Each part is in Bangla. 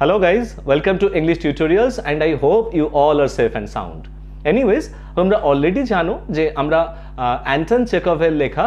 Hello guys, welcome to English tutorials and I hope you all are safe and sound. Anyways, তোমরা already জানো যে আমরা অ্যান্টন চেকভের লেখা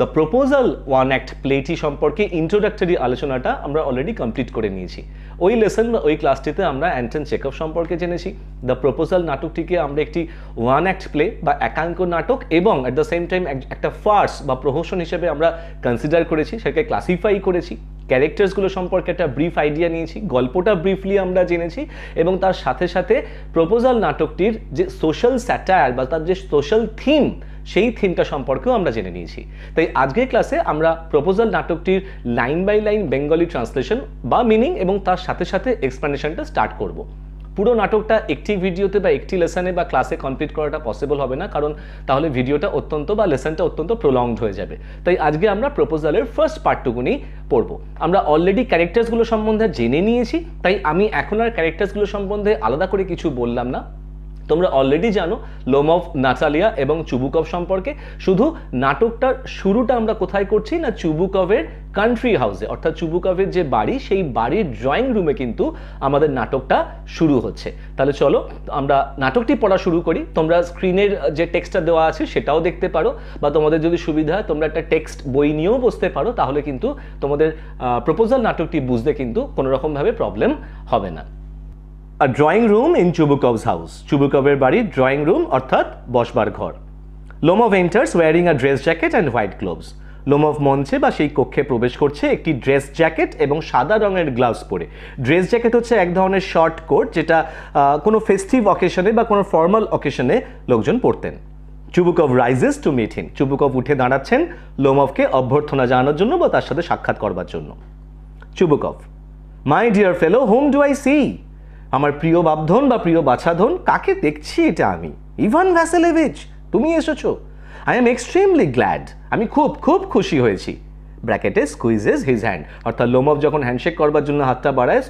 দ্য প্রপোজাল ওয়ান অ্যাক্ট প্লেটি সম্পর্কে ইন্ট্রোডাক্টরি আলোচনাটা আমরা অলরেডি কমপ্লিট করে নিয়েছি ওই লেসন বা ওই ক্লাসটিতে আমরা অ্যান্টন চেকআপ সম্পর্কে জেনেছি দ্য প্রপোজাল নাটকটিকে আমরা একটি ওয়ান অ্যাক্ট প্লে বা একাঙ্ক নাটক এবং অ্যাট দ্য সেম টাইম একটা ফার্স বা প্রহসন হিসেবে আমরা কনসিডার করেছি সেটাকে ক্লাসিফাই করেছি ক্যারেক্টার্সগুলো সম্পর্কে একটা ব্রিফ আইডিয়া নিয়েছি গল্পটা ব্রিফলি আমরা জেনেছি এবং তার সাথে সাথে প্রপোজাল নাটকটির যে সোশ্যাল স্যাটায়ার বা তার যে সোশ্যাল থিম সেই থিমটা সম্পর্কেও আমরা জেনে নিয়েছি তাই আজকের ক্লাসে আমরা প্রপোজাল নাটকটির line by line Bengali translation বা মিনিং এবং তার সাথে সাথে এক্সপ্লেনেশনটা স্টার্ট করব পুরো নাটকটা একটি ভিডিওতে বা একটি লেসনে বা ক্লাসে কমপ্লিট করাটা পসিবল হবে না কারণ তাহলে ভিডিওটা অত্যন্ত বা লেসনটা অত্যন্ত প্রলংড হয়ে যাবে তাই আজকে আমরা প্রপোজালের ফার্স্ট পার্টটুকুনি পড়ব আমরা অলরেডি ক্যারেক্টার্সগুলো সম্বন্ধে জেনে নিয়েছি তাই আমি এখন আর ক্যারেক্টার্সগুলো সম্বন্ধে আলাদা করে কিছু বললাম না তোমরা অলরেডি জানো লোম অফ নাচালিয়া এবং চুবুকভ সম্পর্কে শুধু নাটকটার শুরুটা আমরা কোথায় করছি না চুবুকভের কান্ট্রি হাউসে অর্থাৎ চুবুকভের যে বাড়ি সেই বাড়ির ড্রয়িং রুমে কিন্তু আমাদের নাটকটা শুরু হচ্ছে তাহলে চলো আমরা নাটকটি পড়া শুরু করি তোমরা স্ক্রিনের যে টেক্সটটা দেওয়া আছে সেটাও দেখতে পারো বা তোমাদের যদি সুবিধা হয় তোমরা একটা টেক্সট বই নিয়েও বসতে পারো তাহলে কিন্তু তোমাদের প্রপোজাল নাটকটি বুঝতে কিন্তু কোনোরকমভাবে প্রবলেম হবে না a drawing room in Chubukov's house চুবুকভের বাড়ির ড্রয়িং রুম অর্থাৎ বসবার ঘর Lomov enters wearing a dress jacket and white gloves Lomov মঞ্চে বা সেই কক্ষে প্রবেশ করছে একটি ড্রেস জ্যাকেট এবং সাদা রঙের গ্লাভস পরে ড্রেস জ্যাকেট হচ্ছে এক ধরনের শর্ট কোট যেটা কোনো ফেস্টিভ অকেশনে বা কোনো ফর্মাল অকেশনে লোকজন পরতেন Chubukov rises to meet him Chubukov উঠে দাঁড়াচ্ছেন লোমভকে অভ্যর্থনা জানানোর জন্য বা তার সাথে সাক্ষাৎ করবার জন্য Chubukov my dear fellow whom do I see আমার প্রিয় বাপধন বা প্রিয় বাছাধন কাকে দেখছি এটা আমি ইভান ভ্যাসেলেভেজ তুমি এসেছো আই এম এক্সট্রিমলি গ্ল্যাড আমি খুব খুব খুশি হয়েছি ব্র্যাকেটে স্কুইজ ইজ হিজ হ্যান্ড অর্থাৎ লোমভ যখন হ্যান্ডশেক করবার জন্য হাতটা বাড়ায়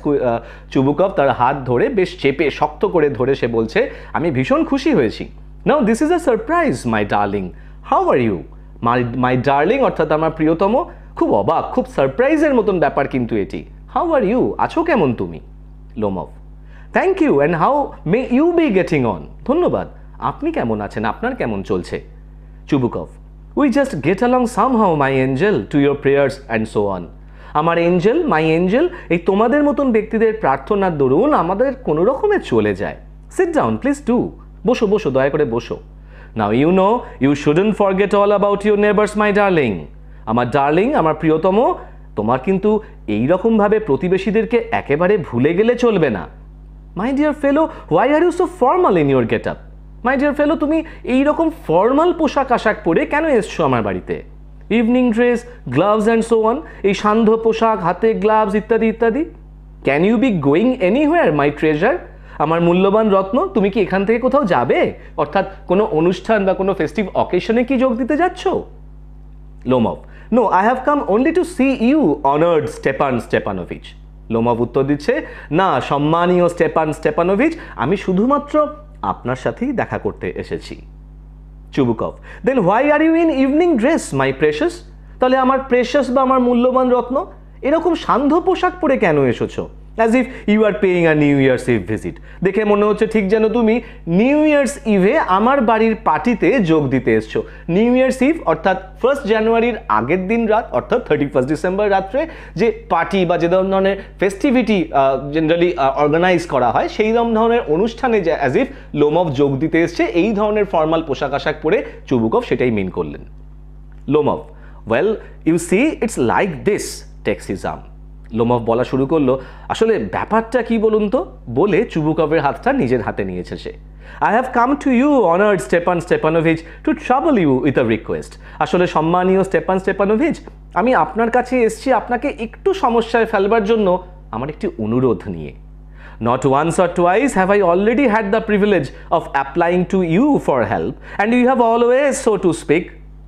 চুবুকভ তার হাত ধরে বেশ চেপে শক্ত করে ধরে সে বলছে আমি ভীষণ খুশি হয়েছি now this is a surprise my darling how are you my my darling অর্থাৎ আমার প্রিয়তম খুব অবাক খুব সারপ্রাইজের মতন ব্যাপার কিন্তু এটি হাউ আর ইউ আছো কেমন তুমি Lomov thank you and how may you be getting on ধন্যবাদ আপনি কেমন আছেন আপনার কেমন চলছে Chubukov we just get along somehow my angel to your prayers and so on আমার এঞ্জেল মাই এঞ্জেল এই তোমাদের মতন ব্যক্তিদের প্রার্থনার দরুন আমাদের কোনো রকমে চলে যায় সিট ডাউন প্লিজ ডু বসো বসো দয়া করে বসো now you know you shouldn't forget all about your neighbours my darling আমার ডার্লিং আমার প্রিয়তম তোমার কিন্তু এইরকমভাবে প্রতিবেশীদেরকে একেবারে ভুলে গেলে চলবে না my dear fellow why are you so formal in your get up my dear fellow তুমি এই রকম ফর্মাল পোশাক আশাক পরে কেন এসছো আমার বাড়িতে evening dress gloves and so on এই সান্ধ্য পোশাক হাতে গ্লাভস ইত্যাদি ইত্যাদি can you be going where my treasure আমার মূল্যবান রত্ন তুমি কি এখান থেকে কোথাও যাবে অর্থাৎ কোনো অনুষ্ঠান বা কোনো ফেস্টিভ অকেশনে কি যোগ দিতে যাচ্ছ Lomov no I have come only to see you honoured Stepan Stepanovich Lomov উত্তর দিচ্ছে না সম্মানীয় স্টেপান স্টেপানোভিচ আমি শুধুমাত্র আপনার সাথেই দেখা করতে এসেছি Chubukov then why are you in evening dress my precious তাহলে আমার প্রেশাস বা আমার মূল্যবান রত্ন এরকম সান্ধ্য পোশাক পরে কেন এসেছো as if you are paying a new year's eve visit দেখে মনে হচ্ছে ঠিক যেন তুমি নিউ ইয়ার্স ইভে আমার বাড়ির পার্টিতে যোগ দিতে এসছো নিউ ইয়ার্স ইভ অর্থাৎ ফার্স্ট জানুয়ারির আগের দিন রাত অর্থাৎ থার্টি ফার্স্ট ডিসেম্বর রাত্রে যে পার্টি বা যে ধরনের ফেস্টিভিটি জেনারেলি অর্গানাইজ করা হয় সেই রকম ধরনের অনুষ্ঠানে যে অ্যাজ ইফ লোমভ যোগ দিতে এসছে এই ধরনের ফর্মাল পোশাক আশাক পরে চুবুকভ সেটাই মিন করলেন Lomov well you see it's like this টেক্সিজাম লোমভ বলা শুরু করলো আসলে ব্যাপারটা কি বলুন তো বলে চুবুকভের হাতটা নিজের হাতে নিয়েছে সে I have come to you honoured Stepan Stepanovich to trouble you with a request আসলে সম্মানীয় স্টেপান স্টেপানোভিচ আমি আপনার কাছে এসছি আপনাকে একটু সমস্যায় ফেলবার জন্য আমার একটি অনুরোধ নিয়ে not once or twice have I already had the privilege of applying to you for help and you have always, so to speak,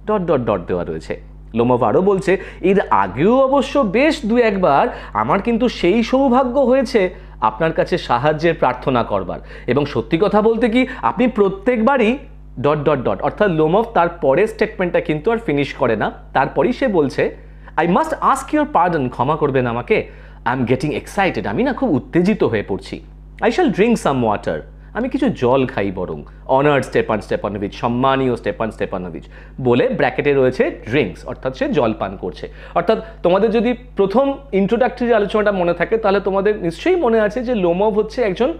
dot dot dot দেওয়া রয়েছে লোমভ আরও বলছে এর আগেও অবশ্য বেশ দু একবার আমার কিন্তু সেই সৌভাগ্য হয়েছে আপনার কাছে সাহায্যের প্রার্থনা করবার এবং সত্যি কথা বলতে কি আপনি প্রত্যেকবারই ডট ডট ডট অর্থাৎ লোমভ তার পরের স্টেটমেন্টটা কিন্তু আর ফিনিশ করে না তারপরেই সে বলছে I must ask your pardon ক্ষমা করবেন আমাকে আই এম গেটিং এক্সাইটেড আমি না খুব উত্তেজিত হয়ে পড়ছি I shall drink some water আমি কিছু জল খাই বরং অনার্ড স্টেপান স্টেপানোভিচ সম্মানীয় স্টেপান স্টেপানোভিচ বলে ব্র্যাকেটে রয়েছে ড্রিঙ্কস অর্থাৎ সে জল পান করছে অর্থাৎ তোমাদের যদি প্রথম ইন্ট্রোডাক্টরি আলোচনাটা মনে থাকে তাহলে তোমাদের নিশ্চয়ই মনে আছে যে লোমভ হচ্ছে একজন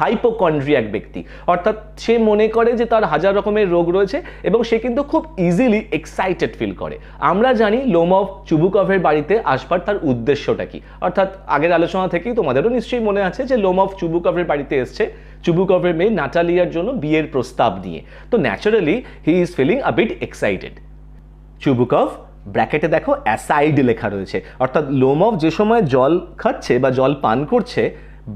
হাইপোকন্ড্রিয়াক ব্যক্তি অর্থাৎ সে মনে করে যে তার হাজার রকমের রোগ রয়েছে এবং সে কিন্তু খুব ইজিলি এক্সাইটেড ফিল করে আমরা জানি লোমভ চুবুকভের বাড়িতে আসবার তার উদ্দেশ্যটা কি অর্থাৎ আগের আলোচনা থেকেই তোমাদেরও নিশ্চয়ই মনে আছে যে লোমভ চুবুকভের বাড়িতে এসছে চুবুকভের মেয়ে নাটালিয়ার জন্য বিয়ের প্রস্তাব নিয়ে তো naturally he is feeling a bit excited Chubukov ব্র্যাকেটে দেখো অ্যাসাইড লেখা রয়েছে অর্থাৎ লোমভ যে সময় জল খাচ্ছে বা জল পান করছে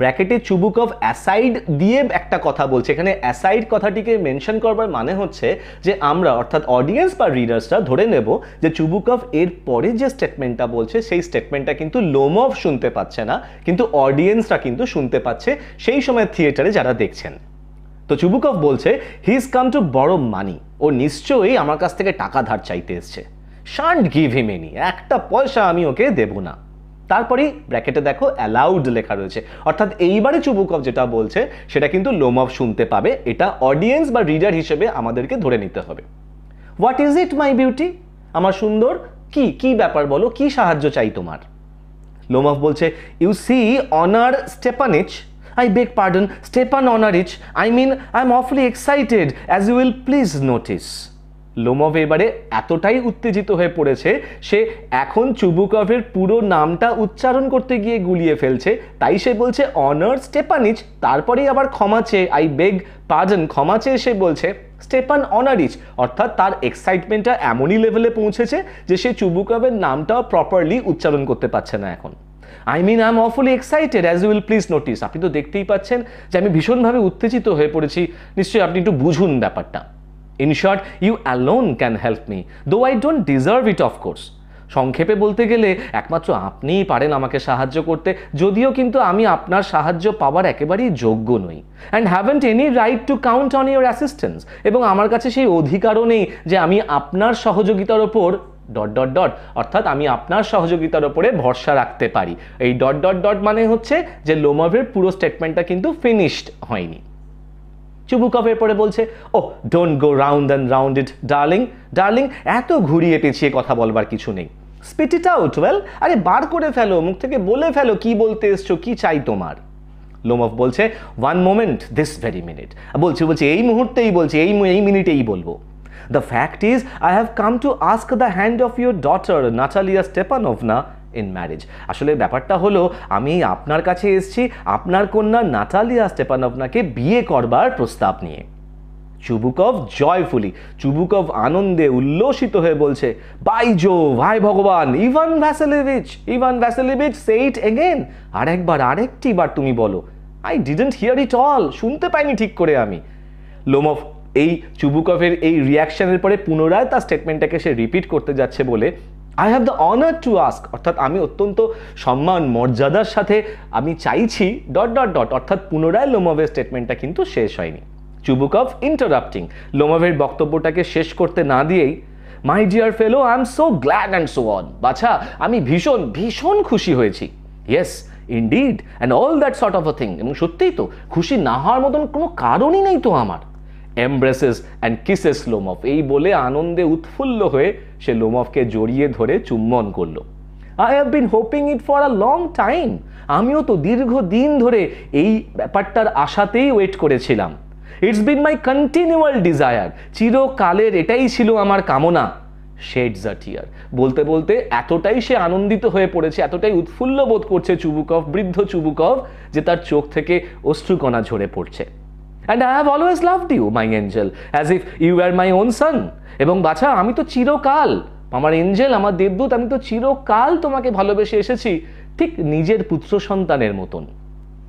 ব্র্যাকেটে চুবুক অফ অ্যাসাইড দিয়ে একটা কথা বলছে এখানে অ্যাসাইড কথাটিকে মেনশন করবার মানে হচ্ছে যে আমরা অর্থাৎ অডিয়েন্স বা রিডার্সরা ধরে নেব যে চুবুক অফ এর পরে যে স্টেটমেন্টটা বলছে সেই স্টেটমেন্টটা কিন্তু লোম অফ শুনতে পাচ্ছে না কিন্তু অডিয়েন্সরা কিন্তু শুনতে পাচ্ছে সেই সময় থিয়েটারে যারা দেখছেন তো অফ বলছে হি ইজ কাম টু বড় মানি ও নিশ্চয়ই আমার কাছ থেকে টাকা ধার চাইতে এসছে শান্ট গিভ হিম এনি একটা পয়সা আমি ওকে দেব না তারপরেই ব্র্যাকেটে দেখো অ্যালাউড লেখা রয়েছে অর্থাৎ এইবারে চুবুকভ যেটা বলছে সেটা কিন্তু লোমভ শুনতে পাবে এটা অডিয়েন্স বা রিডার হিসেবে আমাদেরকে ধরে নিতে হবে what is it my beauty আমার সুন্দর কি কি ব্যাপার বলো কি সাহায্য চাই তোমার লোমভ বলছে you see honour Stepanich I beg pardon Stepan Honouritch I mean I am awfully excited as you will please notice Lomov এবারে এতটাই উত্তেজিত হয়ে পড়েছে সে এখন চুবুকভের পুরো নামটা উচ্চারণ করতে গিয়ে গুলিয়ে ফেলছে তাই সে বলছে অনার স্টেপানিচ তারপরেই আবার ক্ষমা চেয়ে আই বেগ পার্জন ক্ষমা চেয়ে সে বলছে স্টেপান অনারিচ অর্থাৎ তার এক্সাইটমেন্টটা এমনই লেভেলে পৌঁছেছে যে সে চুবুকভের নামটাও প্রপারলি উচ্চারণ করতে পারছে না এখন I mean I am awfully excited as you will please notice আপনি তো দেখতেই পাচ্ছেন যে আমি ভীষণভাবে উত্তেজিত হয়ে পড়েছি নিশ্চয়ই আপনি একটু বুঝুন ব্যাপারটা in short you alone can help me though I don't deserve it of course সংক্ষেপে বলতে গেলে একমাত্র আপনিই পারেন আমাকে সাহায্য করতে যদিও কিন্তু আমি আপনার সাহায্য পাওয়ার একেবারেই যোগ্য নই and haven't any right to count on your assistance এবং আমার কাছে সেই অধিকারও নেই যে আমি আপনার সহযোগিতার ওপর ডট ডট ডট অর্থাৎ আমি আপনার সহযোগিতার ওপরে ভরসা রাখতে পারি এই ডট ডট ডট মানে হচ্ছে যে লোমভের পুরো স্টেটমেন্টটা কিন্তু ফিনিশড হয়নি চুবুকফ পরে বলছে oh don't go round and it darling darling এত ঘুরিয়ে পেছিয়ে কথা বলবার কিছু নেই স্পিট ইট আউট ওয়েল আরে বার করে ফেলো মুখ থেকে বলে ফেলো কি বলতে এসছো কি চাই তোমার লোমফ বলছে one moment this very minute বলছে বলছে এই মুহূর্তেই বলছে এই এই মিনিটেই বলবো the fact is I have come to ask the hand of your daughter Natalya Stepanovna in marriage আসলে ব্যাপারটা হলো আমি আপনার কাছে এসেছি আপনার কন্যা নাটালিয়া আপনাকে বিয়ে করবার প্রস্তাব নিয়ে চুবুকভ জয়ফুলি চুবুকভ আনন্দে উল্লসিত হয়ে বলছে বাই জো ভাই ভগবান Ivan Vassilevitch Ivan Vassilevitch say it again আরেকবার আরেকটি বার তুমি বলো I didn't hear it all শুনতে পাইনি ঠিক করে আমি লোমফ এই চুবুকভের এই রিয়াকশানের পরে পুনরায় তার স্টেটমেন্টটাকে সে রিপিট করতে যাচ্ছে বলে I have the honour to ask অর্থাৎ আমি অত্যন্ত সম্মান মর্যাদার সাথে আমি চাইছি ডট ডট ডট অর্থাৎ পুনরায় লোমভের স্টেটমেন্টটা কিন্তু শেষ হয়নি চুবুক অফ ইন্টারাপ্টিং লোমভের বক্তব্যটাকে শেষ করতে না দিয়েই my dear fellow I am so glad and so on বাছা আমি ভীষণ ভীষণ খুশি হয়েছি yes indeed and all that sort of a thing এবং সত্যিই তো খুশি না হওয়ার মতন কোনো কারণই নেই তো আমার এমব্রেসেস অ্যান্ড কিসেস লোমফ এই বলে আনন্দে উৎফুল্ল হয়ে সে লোমফকে জড়িয়ে ধরে চুম্বন করলো I have been hoping it for a long time আমিও তো দীর্ঘ দিন ধরে এই ব্যাপারটার আশাতেই ওয়েট করেছিলাম it's been my continual desire চিরকালের এটাই ছিল আমার কামনা শেডস আ টিয়ার বলতে বলতে এতটাই সে আনন্দিত হয়ে পড়েছে এতটাই উৎফুল্ল বোধ করছে চুবুকফ বৃদ্ধ চুবুকভ যে তার চোখ থেকে অশ্রুকণা ঝরে পড়ছে and I have always loved you my angel as if you are my own son এবং বাছা আমি তো চিরকাল আমার এঞ্জেল আমার দেবদূত আমি তো চিরকাল তোমাকে ভালোবেসে এসেছি ঠিক নিজের পুত্র সন্তানের মতন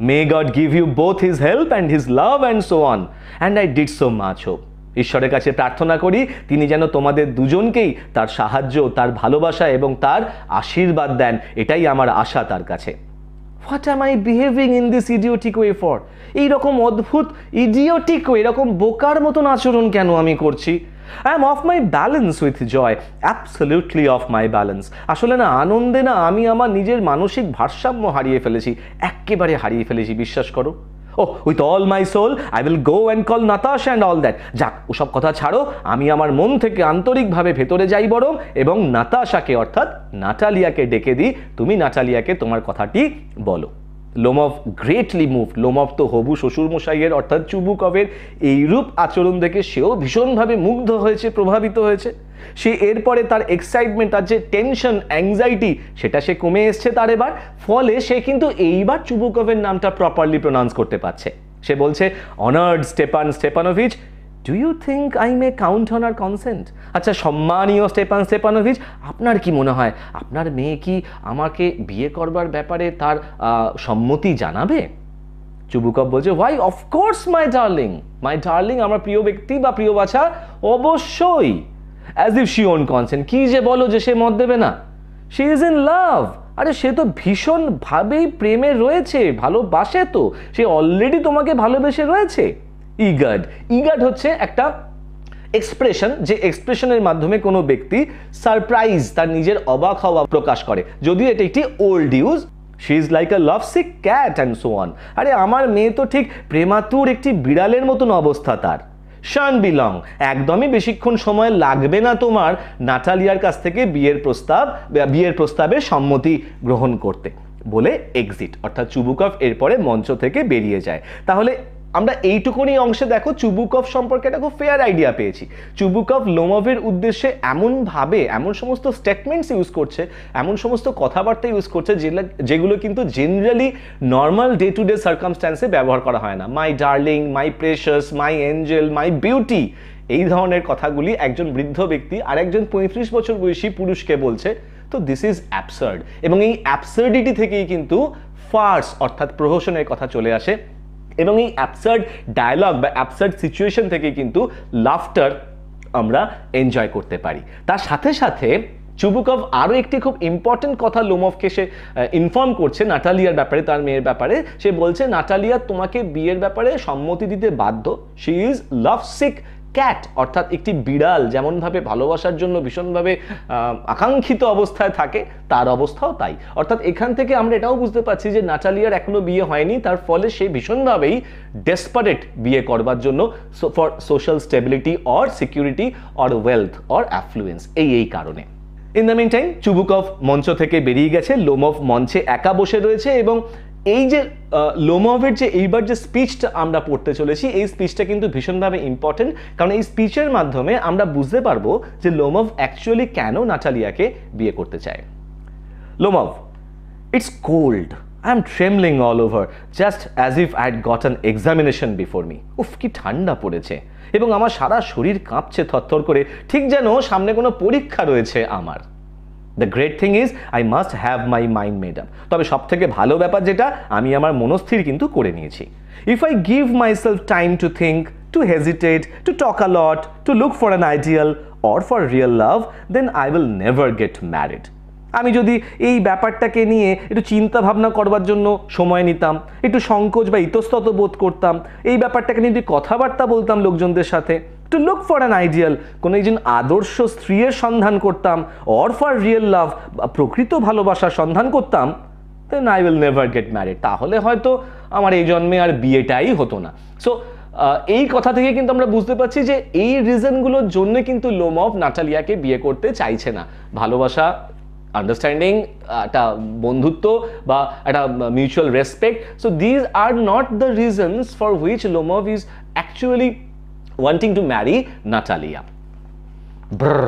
may God give you both his help and his love and so on and I did so much hope ঈশ্বরের কাছে প্রার্থনা করি তিনি যেন তোমাদের দুজনকেই তার সাহায্য তার ভালোবাসা এবং তার আশীর্বাদ দেন এটাই আমার আশা তার কাছে what am I behaving in this idiotic way for এইরকম অদ্ভুত ইডিওটিক ওয়ে এরকম বোকার মতন আচরণ কেন আমি করছি I am off my balance with joy absolutely off my balance আসলে না আনন্দে না আমি আমার নিজের মানসিক ভারসাম্য হারিয়ে ফেলেছি একেবারে হারিয়ে ফেলেছি বিশ্বাস করো oh with all my soul I will go and call Natasha and all that যাক ওসব কথা ছাড়ো আমি আমার মন থেকে আন্তরিকভাবে ভেতরে যাই বরং এবং নাতাশাকে অর্থাৎ নাটালিয়াকে ডেকে দিই তুমি নাটালিয়াকে তোমার কথাটি বলো লোমভ গ্রেটলি মুভ লোমভ তো হবু শ্বশুরমশাইয়ের অর্থাৎ চুবুকবের এইরূপ আচরণ দেখে সেও ভীষণভাবে মুগ্ধ হয়েছে প্রভাবিত হয়েছে সে এরপরে তার এক্সাইটমেন্ট তার যে টেনশন অ্যাংজাইটি সেটা সে কমে এসছে তার এবার ফলে সে কিন্তু এইবার চুবুকভের নামটা প্রপারলি প্রনাউন্স করতে পারছে সে বলছে honoured Stepan Stepanovich do you think I may count on her consent আচ্ছা সম্মানীয় স্টেপান স্টেপানোভিচ আপনার কি মনে হয় আপনার মেয়ে কি আমাকে বিয়ে করবার ব্যাপারে তার সম্মতি জানাবে চুবুকব বলছে why of course my darling my darling আমার প্রিয় ব্যক্তি বা প্রিয় বাছা অবশ্যই as if she won't consent কী যে বলো যে সে মত দেবে না শি ইজ ইন লাভ আরে সে তো ভীষণভাবেই প্রেমে রয়েছে ভালোবাসে তো সে অলরেডি তোমাকে ভালোবেসে রয়েছে ইগার্ড ইগার্ড হচ্ছে একটা এক্সপ্রেশন যে এক্সপ্রেশনের মাধ্যমে কোনো ব্যক্তি সারপ্রাইজ তার নিজের অবাক হওয়া প্রকাশ করে যদিও এটা একটি old use she is like a love sick cat and so on আরে আমার মেয়ে তো ঠিক প্রেমাতুর একটি বিড়ালের মতন অবস্থা তার শান বিলং একদমই বেশিক্ষণ সময় লাগবে না তোমার নাটালিয়ার কাছ থেকে বিয়ের প্রস্তাব বিয়ের প্রস্তাবে সম্মতি গ্রহণ করতে বলে এক্সিট অর্থাৎ চুবুকফ এরপরে মঞ্চ থেকে বেরিয়ে যায় তাহলে আমরা এইটুকুনি অংশে দেখো চুবুকভ সম্পর্কে একটা খুব ফেয়ার আইডিয়া পেয়েছি চুবুকভ লোমভের উদ্দেশ্যে এমনভাবে এমন সমস্ত স্টেটমেন্টস ইউজ করছে এমন সমস্ত কথাবার্তা ইউজ করছে যেগুলো কিন্তু generally normal day to day সার্কামস্ট্যান্সে ব্যবহার করা হয় না my darling my precious my angel my beauty এই ধরনের কথাগুলি একজন বৃদ্ধ ব্যক্তি আর একজন পঁয়ত্রিশ বছর বয়সী পুরুষকে বলছে তো দিস ইজ অ্যাবসার্ড এবং এই অ্যাবসার্ডিটি থেকেই কিন্তু ফার্স অর্থাৎ প্রহসনের কথা চলে আসে এবং এই অ্যাবসার্ড ডায়লগ বা অ্যাবসার্ড সিচুয়েশন থেকে কিন্তু লাফটার আমরা এনজয় করতে পারি তার সাথে সাথে চুবুকভ আরও একটি খুব ইম্পর্টেন্ট কথা লোমভকে সে ইনফর্ম করছে নাটালিয়ার ব্যাপারে তার মেয়ের ব্যাপারে সে বলছে নাটালিয়া তোমাকে বিয়ের ব্যাপারে সম্মতি দিতে বাধ্য she is love sick cat অর্থাৎ একটি বিড়াল যেমনভাবে ভালোবাসার জন্য ভীষণভাবে আকাঙ্ক্ষিত অবস্থায় থাকে তার অবস্থাও তাই অর্থাৎ এখান থেকে আমরা এটাও বুঝতে পারছি যে নাটালিয়ার এখনও বিয়ে হয়নি তার ফলে সে ভীষণভাবেই ডেসপারেট বিয়ে করবার জন্য for social stability or security or wealth or affluence এই এই কারণে in the mean time of মঞ্চ থেকে বেরিয়ে গেছে লোম অফ মঞ্চে একা বসে রয়েছে এবং এই যে লোমোভের যে এইবার যে স্পিচটা আমরা পড়তে চলেছি এই স্পিচটা কিন্তু ভীষণভাবে ইম্পর্টেন্ট কারণ এই স্পিচের মাধ্যমে আমরা বুঝতে পারবো যে লোমভ অ্যাকচুয়ালি কেন নাটালিয়াকে বিয়ে করতে চায় Lomov it's cold I am trembling all over just as if I had got an examination before me উফ কি ঠান্ডা পড়েছে এবং আমার সারা শরীর কাঁপছে থরথর করে ঠিক যেন সামনে কোনো পরীক্ষা রয়েছে আমার the great thing is I must have my mind made up তবে সবথেকে ভালো ব্যাপার যেটা আমি আমার মনস্থির কিন্তু করে নিয়েছি if I give myself time to think to hesitate to talk আলট lot to look for an ideal or for real love then I will never get married আমি যদি এই ব্যাপারটাকে নিয়ে একটু চিন্তা ভাবনা করবার জন্য সময় নিতাম একটু সংকোচ বা ইতস্তত বোধ করতাম এই ব্যাপারটাকে নিয়ে যদি কথাবার্তা বলতাম লোকজনদের সাথে to look for an ideal কোনো একজন আদর্শ স্ত্রীর সন্ধান করতাম অর ফর রিয়েল লাভ বা প্রকৃত ভালোবাসার সন্ধান করতাম then I will never get married তাহলে হয়তো আমার এই জন্মে আর বিয়েটাই হতো না সো এই কথা থেকে কিন্তু আমরা বুঝতে পারছি যে এই রিজনগুলোর জন্য কিন্তু লোম অফ নাটালিয়াকে বিয়ে করতে চাইছে না ভালোবাসা আন্ডারস্ট্যান্ডিং একটা বন্ধুত্ব বা একটা mutual respect so these are not the reasons for which Lomov is actually wanting to marry Natalya ব্রর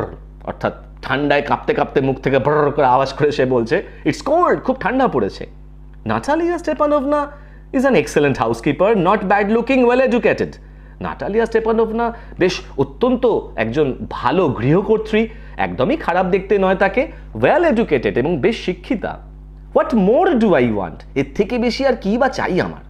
অর্থাৎ ঠান্ডায় কাঁপতে কাঁপতে মুখ থেকে ব্রর করে আওয়াজ করে সে বলছে ইটস কোল্ড খুব ঠান্ডা পড়েছে Natalia Stepanovna is an excellent housekeeper not bad looking well educated Natalia Stepanovna বেশ অত্যন্ত একজন ভালো গৃহকর্ত্রী একদমই খারাপ দেখতে নয় তাকে ওয়েল এডুকেটেড এবং বেশ শিক্ষিতা what more do I want এর থেকে বেশি আর কি বা চাই আমার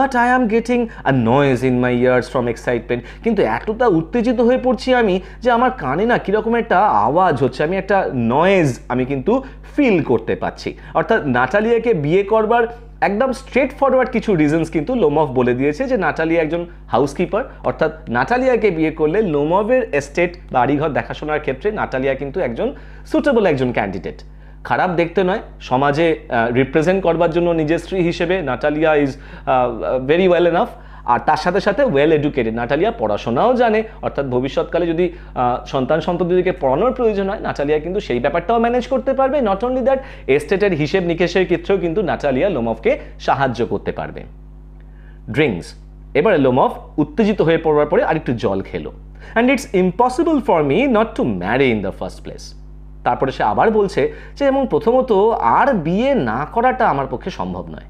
but I am getting a noise in my ears from excitement কিন্তু এতটা উত্তেজিত হয়ে পড়ছি আমি যে আমার কানে না কীরকম একটা আওয়াজ হচ্ছে আমি একটা নয়েজ আমি কিন্তু ফিল করতে পারছি অর্থাৎ নাটালিয়াকে বিয়ে করবার একদম স্ট্রেট ফরওয়ার্ড কিছু রিজনস কিন্তু লোমভ বলে দিয়েছে যে নাটালিয়া একজন হাউসকিপার অর্থাৎ নাটালিয়াকে বিয়ে করলে লোমভের এস্টেট বাড়িঘর দেখাশোনার ক্ষেত্রে নাটালিয়া কিন্তু একজন সুটেবল একজন ক্যান্ডিডেট খারাপ দেখতে নয় সমাজে রিপ্রেজেন্ট করবার জন্য নিজের স্ত্রী হিসেবে Natalia is very well enough আর তার সাথে সাথে ওয়েল এডুকেটেড নাটালিয়া পড়াশোনাও জানে অর্থাৎ ভবিষ্যৎকালে যদি সন্তান সন্ততিকে পড়ানোর প্রয়োজন হয় নাটালিয়া কিন্তু সেই ব্যাপারটাও ম্যানেজ করতে পারবে নট অনলি দ্যাট এস্টেটের হিসেব নিকেশের ক্ষেত্রেও কিন্তু নাটালিয়া লোমফকে সাহায্য করতে পারবে ড্রিঙ্কস এবারে লোমফ উত্তেজিত হয়ে পড়বার পরে আরেকটু জল খেলো and it's impossible for me not to marry in the first place তারপরে সে আবার বলছে যে এবং প্রথমত আর বিয়ে না করাটা আমার পক্ষে সম্ভব নয়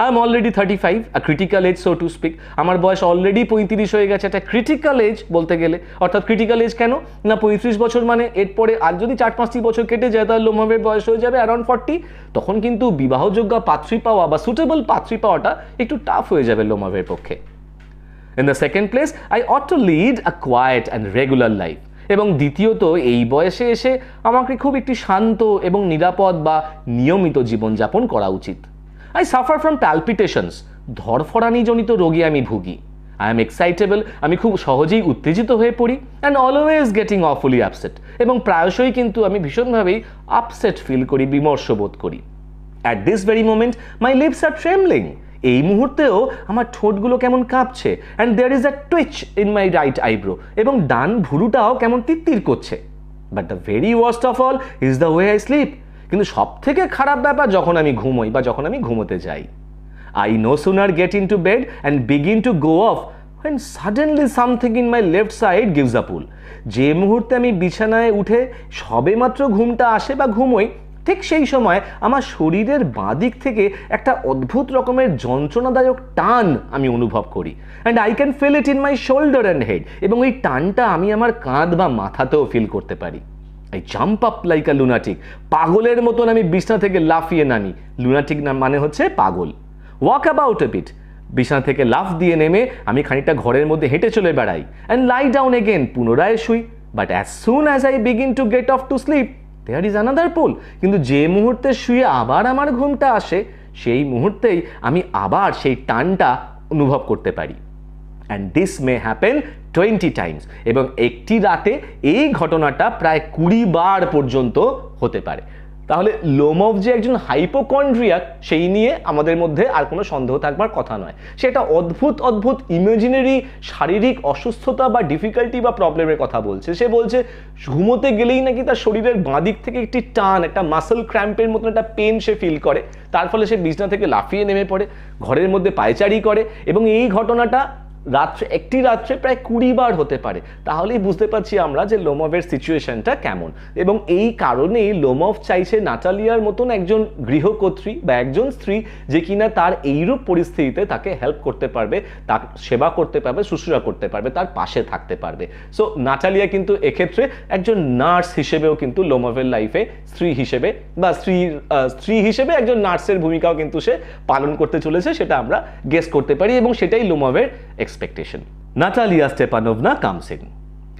I am already thirty five a critical age so to speak আমার বয়স অলরেডি পঁয়ত্রিশ হয়ে গেছে একটা ক্রিটিক্যাল এজ বলতে গেলে অর্থাৎ ক্রিটিক্যাল এজ কেন না পঁয়ত্রিশ বছর মানে এরপরে আর যদি চার পাঁচটি বছর কেটে যায় তাহলে লোমভাবের বয়স হয়ে যাবে অ্যারাউন্ড ফর্টি তখন কিন্তু বিবাহযোগ্য পাত্রী পাওয়া বা সুটেবল পাত্রী পাওয়াটা একটু টাফ হয়ে যাবে লোমভাবের পক্ষে in the second place I ought to lead a quiet and regular life এবং দ্বিতীয়ত এই বয়সে এসে আমাকে খুব একটি শান্ত এবং নিরাপদ বা নিয়মিত জীবনযাপন করা উচিত আই সাফার ফ্রম প্যালপিটেশনস ধরফরানিজনিত রোগে আমি ভুগি আই এম এক্সাইটেবল আমি খুব সহজেই উত্তেজিত হয়ে পড়ি and always getting awfully upset এবং প্রায়শই কিন্তু আমি ভীষণভাবেই আপসেট ফিল করি বিমর্ষ বোধ করি at this very moment my lips are trembling এই মুহূর্তেও আমার ঠোঁটগুলো কেমন কাঁপছে and there is a twitch in my right eyebrow এবং ডান ভুরুটাও কেমন তিত্তির করছে but the very worst of all is the way I sleep কিন্তু সব থেকে খারাপ ব্যাপার যখন আমি ঘুমোই বা যখন আমি ঘুমোতে যাই I no sooner get into bed and begin to go off when suddenly something in my left side gives a pull যে মুহূর্তে আমি বিছানায় উঠে সবেমাত্র ঘুমটা আসে বা ঘুমোই ঠিক সেই সময় আমার শরীরের বাঁ দিক থেকে একটা অদ্ভুত রকমের যন্ত্রণাদায়ক টান আমি অনুভব করি and I can feel it in my shoulder and head এবং ওই টানটা আমি আমার কাঁধ বা মাথাতেও ফিল করতে পারি I jump up like a lunatic পাগলের মতন আমি বিছনা থেকে লাফিয়ে নামি লুনাটিক না মানে হচ্ছে পাগল ওয়াক অ্যাবাউট এ বিট বিছানা থেকে লাফ দিয়ে নেমে আমি খানিকটা ঘরের মধ্যে হেঁটে চলে বেড়াই অ্যান্ড লাই ডাউন এগেন পুনরায় শুই but as soon as I begin to get off to sleep there is another pull কিন্তু যে মুহূর্তে শুয়ে আবার আমার ঘুমটা আসে সেই মুহূর্তেই আমি আবার সেই টানটা অনুভব করতে পারি and this may happen twenty times এবং একটি রাতে এই ঘটনাটা প্রায় কুড়ি বার পর্যন্ত হতে পারে তাহলে লোমভ যে একজন হাইপোকন্ড্রিয়াক সেই নিয়ে আমাদের মধ্যে আর কোনো সন্দেহ থাকবার কথা নয় সে একটা অদ্ভুত অদ্ভুত ইমেজিনারি শারীরিক অসুস্থতা বা ডিফিকাল্টি বা প্রবলেমের কথা বলছে সে বলছে ঘুমোতে গেলেই নাকি তার শরীরের বাঁ দিক থেকে একটি টান একটা মাসল ক্র্যাম্পের মতন একটা পেন সে ফিল করে তার ফলে সে বিছনা থেকে লাফিয়ে নেমে পড়ে ঘরের মধ্যে পায়চারি করে এবং এই ঘটনাটা রাত্রে একটি রাত্রে প্রায় কুড়ি বার হতে পারে তাহলেই বুঝতে পারছি আমরা যে লোমভের সিচুয়েশনটা কেমন এবং এই কারণেই লোমভ চাইছে নাটালিয়ার মতন একজন গৃহকর্ত্রী বা একজন স্ত্রী যে কিনা তার এইরূপ পরিস্থিতিতে তাকে হেল্প করতে পারবে তার সেবা করতে পারবে শুশ্রূষা করতে পারবে তার পাশে থাকতে পারবে সো নাটালিয়া কিন্তু এক্ষেত্রে একজন নার্স হিসেবেও কিন্তু লোমভের লাইফে স্ত্রী হিসেবে বা স্ত্রী স্ত্রী হিসেবে একজন নার্সের ভূমিকাও কিন্তু সে পালন করতে চলেছে সেটা আমরা গেস করতে পারি এবং সেটাই লোমভের ex expectation Natalia Stepanovna comes in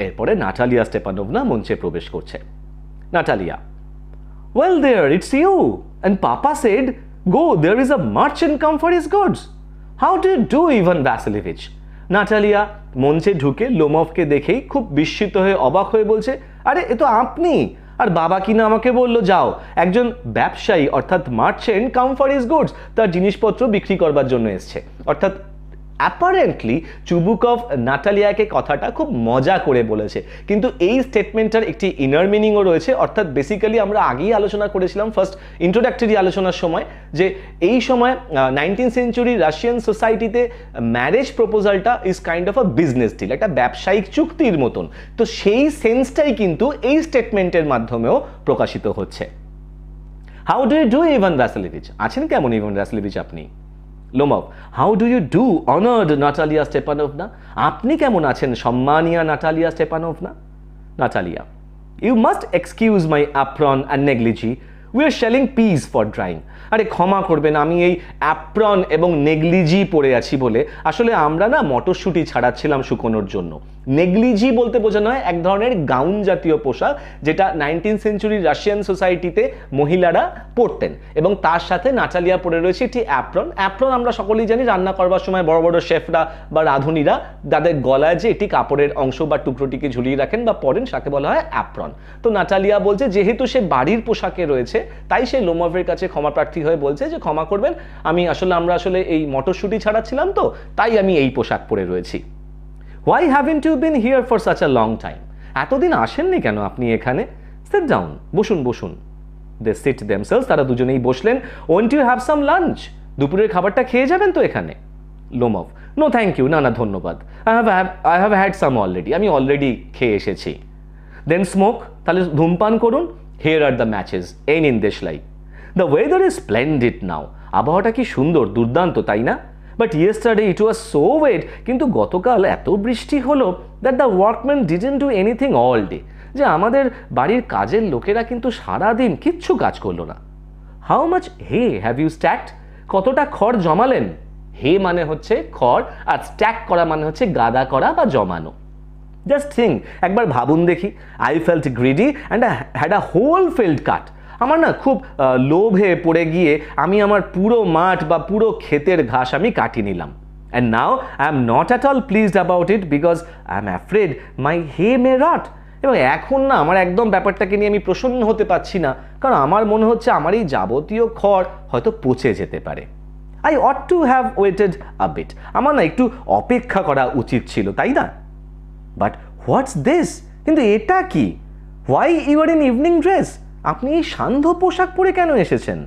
এরপরে নাটালিয়া স্টেপানোভনা মঞ্চে প্রবেশ করছে Natalia well there it's you and papa said go there is a merchant in come for his goods how do do Ivan Vassilevitch Natalia মঞ্চে ঢুকে লোমফকে দেখেই খুব বিস্মিত হয়ে অবাক হয়ে বলছে আরে এ তো আপনি আর বাবা কিনা আমাকে বলল যাও একজন ব্যবসায়ী অর্থাৎ merchant come for his goods তার জিনিসপত্র বিক্রি করবার জন্য এসছে অর্থাৎ অ্যাপারেন্টলি চুবুকভ নাটালিয়াকে কথাটা খুব মজা করে বলেছে কিন্তু এই স্টেটমেন্টটার একটি ইনার মিনিংও রয়েছে অর্থাৎ বেসিক্যালি আমরা আগেই আলোচনা করেছিলাম ফার্স্ট ইন্ট্রোডাক্টরি আলোচনার সময় যে এই সময় নাইনটিন সেঞ্চুরি রাশিয়ান সোসাইটিতে ম্যারেজ প্রপোজালটা is kind of a business deal একটা ব্যবসায়িক চুক্তির মতন তো সেই সেন্সটাই কিন্তু এই স্টেটমেন্টের মাধ্যমেও প্রকাশিত হচ্ছে how do you do Ivan Vassilevitch আছেন কেমন ইভান রাসেলিভিচ আপনি Lomov how do you do honoured Natalia Stepanovna আপনি কেমন আছেন সম্মানিয়া Natalia Stepanovna Natalia you must excuse my apron and negligee we are shelling peas for drying আরে ক্ষমা করবেন আমি এই অ্যাপ্রন এবং নেগলিজি পরে আছি বলে আসলে আমরা না মটরশুঁটি ছাড়াচ্ছিলাম শুকোনোর জন্য নেগলিজি বলতে বোঝানো হয় এক ধরনের গাউন জাতীয় পোশাক যেটা নাইনটিন সেঞ্চুরি রাশিয়ান সোসাইটিতে মহিলারা পরতেন এবং তার সাথে নাচালিয়া পরে রয়েছে একটি অ্যাপ্রন অ্যাপ্রন আমরা সকলেই জানি রান্না করবার সময় বড় বড় শেফরা বা রাঁধুনিরা তাদের গলায় যে এটি কাপড়ের অংশ বা টুকরোটিকে ঝুলিয়ে রাখেন বা পরেন তাকে বলা হয় অ্যাপ্রন তো নাটালিয়া বলছে যেহেতু সে বাড়ির পোশাকে রয়েছে তাই সে লোমভের কাছে ক্ষমা প্রার্থী হয়ে বলছে যে ক্ষমা করবেন আমি আসলে আমরা আসলে এই মটরশুঁটি ছাড়াচ্ছিলাম তো তাই আমি এই পোশাক পরে রয়েছি why haven't you been here for such a long time এতদিন আসেননি কেন আপনি এখানে সেট ডাউন বসুন বসুন দে সিট দেমসেলস তারা দুজনেই বসলেন won't you have some lunch দুপুরের খাবারটা খেয়ে যাবেন তো এখানে লোমভ নো থ্যাংক ইউ না না ধন্যবাদ I have I have had some already আমি অলরেডি খেয়ে এসেছি দেন স্মোক তাহলে ধূমপান করুন here are the matches an in দেশ life the weather is splendid now আবহাওয়াটা কি সুন্দর দুর্দান্ত তাই না but yesterday it was so wet কিন্তু গতকাল এত বৃষ্টি হলো that the workman didn't do anything all day যে আমাদের বাড়ির কাজের লোকেরা কিন্তু সারাদিন কিচ্ছু কাজ করলো না how much hay have you stacked কতটা খড় জমালেন হে মানে হচ্ছে খড় আর স্ট্যাক করা মানে হচ্ছে গাদা করা বা জমানো জাস্ট থিং একবার ভাবুন দেখি I felt greedy and had a whole field cut আমার না খুব লোভে পড়ে গিয়ে আমি আমার পুরো মাঠ বা পুরো ক্ষেতের ঘাস আমি কাটি নিলাম and now I am not at all pleased about it because I am afraid my hay may rot এবং এখন না আমার একদম ব্যাপারটাকে নিয়ে আমি প্রসন্ন হতে পারছি না কারণ আমার মনে হচ্ছে আমার এই যাবতীয় খড় হয়তো পচে যেতে পারে I ought to have waited a আমার না একটু অপেক্ষা করা উচিত ছিল তাই না বাট হোয়াটস দিস কিন্তু এটা কি why you are in evening dress আপনি এই সান্ধ্য পোশাক পরে কেন এসেছেন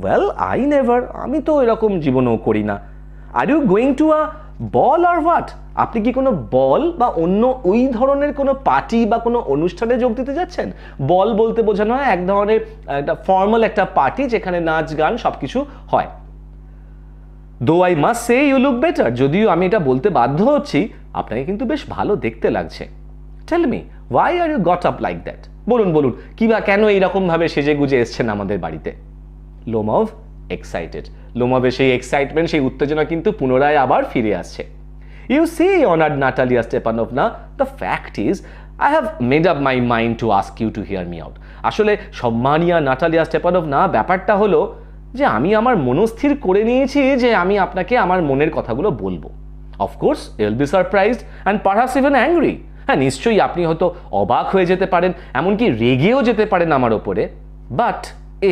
ওয়েল আই নেভার আমি তো এরকম জীবনও করি না are you going to a ball or what আপনি কি কোনো বল বা অন্য ওই ধরনের কোনো পার্টি বা কোনো অনুষ্ঠানে যোগ দিতে যাচ্ছেন বল বলতে বোঝানো হয় এক ধরনের একটা ফর্মাল একটা পার্টি যেখানে নাচ গান সব কিছু হয় though I must say you look better যদিও আমি এটা বলতে বাধ্য হচ্ছি আপনাকে কিন্তু বেশ ভালো দেখতে লাগছে tell me why are you got up like that বলুন বলুন কিবা কেন এইরকমভাবে সেজে গুজে এসছেন আমাদের বাড়িতে লোমভ এক্সাইটেড লোমভের সেই এক্সাইটমেন্ট সেই উত্তেজনা কিন্তু পুনরায় আবার ফিরে আসছে you see honoured Natalia Stepanovna the fact is I have made up my mind to ask you to hear me out আসলে সম্মানিয়া নাটালিয়া স্টেপানোভনা ব্যাপারটা হলো যে আমি আমার মনস্থির করে নিয়েছি যে আমি আপনাকে আমার মনের কথাগুলো বলবো of course you'll be surprised and perhaps even angry হ্যাঁ নিশ্চয়ই আপনি হয়তো অবাক হয়ে যেতে পারেন এমনকি রেগেও যেতে পারেন আমার ওপরে but